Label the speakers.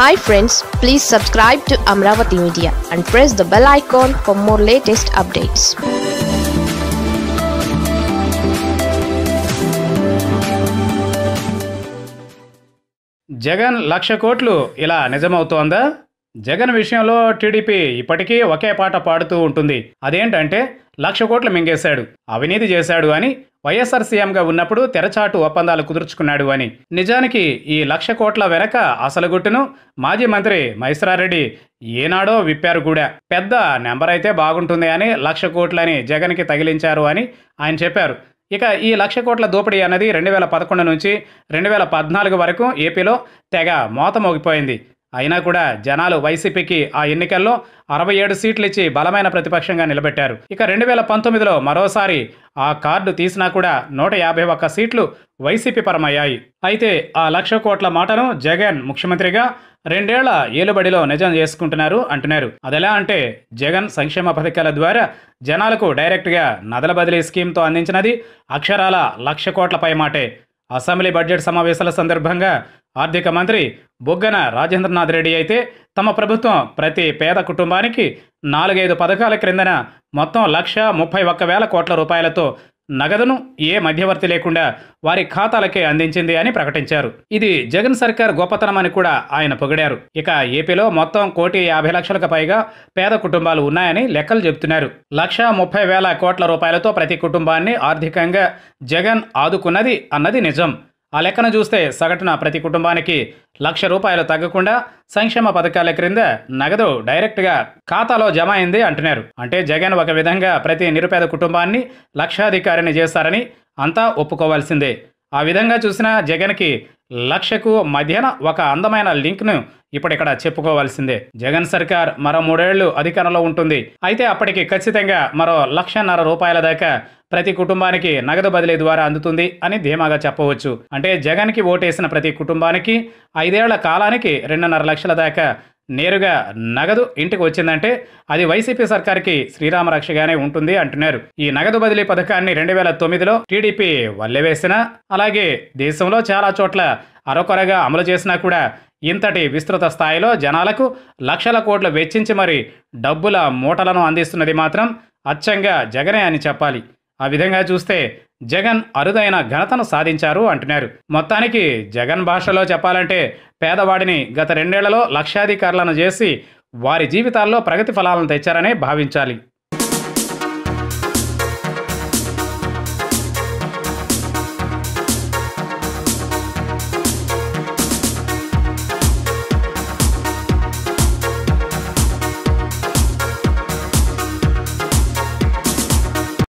Speaker 1: hi friends please subscribe to Amaravati media and press the bell icon for more latest updates Jagan లక్ష కోట్లు ఇలా నిజమవుతోందా జగన్ విషయంలో TDP ఇప్పటికీ ఒకే పాట పాడుతూ ఉంటుంది అదేంటంటే లక్ష కోట్లు మింగేశాడు అవినీతి చేశాడు అని వైఎస్ఆర్ సీఎంగా ఉన్నప్పుడు తెరచాటు ఒప్పందాలు కుదుర్చుకున్నాడు అని నిజానికి ఈ లక్ష కోట్ల వెనక అసలు గుట్టును మాజీ మంత్రి మైశ్రారెడ్డి ఏనాడో విప్పారు కూడా పెద్ద నెంబర్ అయితే బాగుంటుంది అని లక్ష కోట్లని జగన్కి తగిలించారు అని ఆయన చెప్పారు ఇక ఈ లక్ష కోట్ల దోపిడీ అన్నది రెండు వేల పదకొండు నుంచి రెండు వేల పద్నాలుగు వరకు ఏపీలో తెగ మోత మోగిపోయింది అయినా కూడా జనాలు వైసీపీకి ఆ ఎన్నికల్లో అరవై ఏడు సీట్లు ఇచ్చి బలమైన ప్రతిపక్షంగా నిలబెట్టారు ఇక రెండు వేల పంతొమ్మిదిలో మరోసారి ఆ కార్డు తీసినా కూడా నూట యాభై ఒక్క సీట్లు వైసీపీ పరమయ్యాయి అయితే ఆ లక్ష కోట్ల మాటను జగన్ ముఖ్యమంత్రిగా రెండేళ్ల ఏలుబడిలో నిజం చేసుకుంటున్నారు అంటున్నారు అదెలా అంటే జగన్ సంక్షేమ పథకాల ద్వారా జనాలకు డైరెక్ట్గా నదల బదిలీ స్కీమ్తో అందించినది అక్షరాల లక్ష కోట్లపై మాటే అసెంబ్లీ బడ్జెట్ సమావేశాల సందర్భంగా ఆర్థిక మంత్రి బొగ్గన రాజేంద్రనాథ్ రెడ్డి అయితే తమ ప్రభుత్వం ప్రతి పేద కుటుంబానికి నాలుగైదు పథకాల క్రిందన మొత్తం లక్ష ముప్పై ఒక్క వేల కోట్ల రూపాయలతో నగదును ఏ మధ్యవర్తి లేకుండా వారి ఖాతాలకే అందించింది అని ప్రకటించారు ఇది జగన్ సర్కార్ గొప్పతనమని కూడా ఆయన పొగిడారు ఇక ఏపీలో మొత్తం కోటి యాభై లక్షలకు పైగా పేద కుటుంబాలు ఉన్నాయని లెక్కలు చెబుతున్నారు లక్ష ముప్పై వేల కోట్ల రూపాయలతో ప్రతి కుటుంబాన్ని ఆర్థికంగా జగన్ ఆదుకున్నది అన్నది నిజం ఆ లెక్కను చూస్తే సగటున ప్రతి కుటుంబానికి లక్ష రూపాయలు తగ్గకుండా సంక్షేమ పథకాల క్రింద నగదు డైరెక్ట్గా ఖాతాలో జమ అయింది అంటున్నారు అంటే జగన్ ఒక విధంగా ప్రతి నిరుపేద కుటుంబాన్ని లక్షాధికారిని చేస్తారని అంతా ఒప్పుకోవాల్సిందే ఆ విధంగా చూసిన జగన్కి లక్షకు మధ్యన ఒక అందమైన లింక్ను ఇక్కడ చెప్పుకోవాల్సిందే జగన్ సర్కార్ మరో మూడేళ్లు అధికారంలో ఉంటుంది అయితే అప్పటికి ఖచ్చితంగా మరో లక్షన్నర రూపాయల దాకా ప్రతి కుటుంబానికి నగదు బదిలీ ద్వారా అందుతుంది అని ధీమాగా చెప్పవచ్చు అంటే జగన్కి ఓటేసిన ప్రతి కుటుంబానికి ఐదేళ్ల కాలానికి రెండున్నర లక్షల దాకా నేరుగా నగదు ఇంటికి వచ్చిందంటే అది వైసీపీ సర్కార్కి శ్రీరామరక్షగానే ఉంటుంది అంటున్నారు ఈ నగదు బదిలీ పథకాన్ని రెండు వేల తొమ్మిదిలో టీడీపీ వల్లెవేసిన అలాగే దేశంలో చాలా చోట్ల అరొకరగా అమలు చేసినా కూడా ఇంతటి విస్తృత స్థాయిలో జనాలకు లక్షల కోట్లు వెచ్చించి మరి డబ్బుల మూటలను అందిస్తున్నది మాత్రం అచ్చంగా జగనే అని చెప్పాలి ఆ విధంగా చూస్తే జగన్ అరుదైన ఘనతను సాధించారు అంటున్నారు మొత్తానికి జగన్ భాషలో చెప్పాలంటే పేదవాడిని గత రెండేళ్లలో లక్షాధికారులను చేసి వారి జీవితాల్లో ప్రగతి ఫలాలను తెచ్చారనే భావించాలి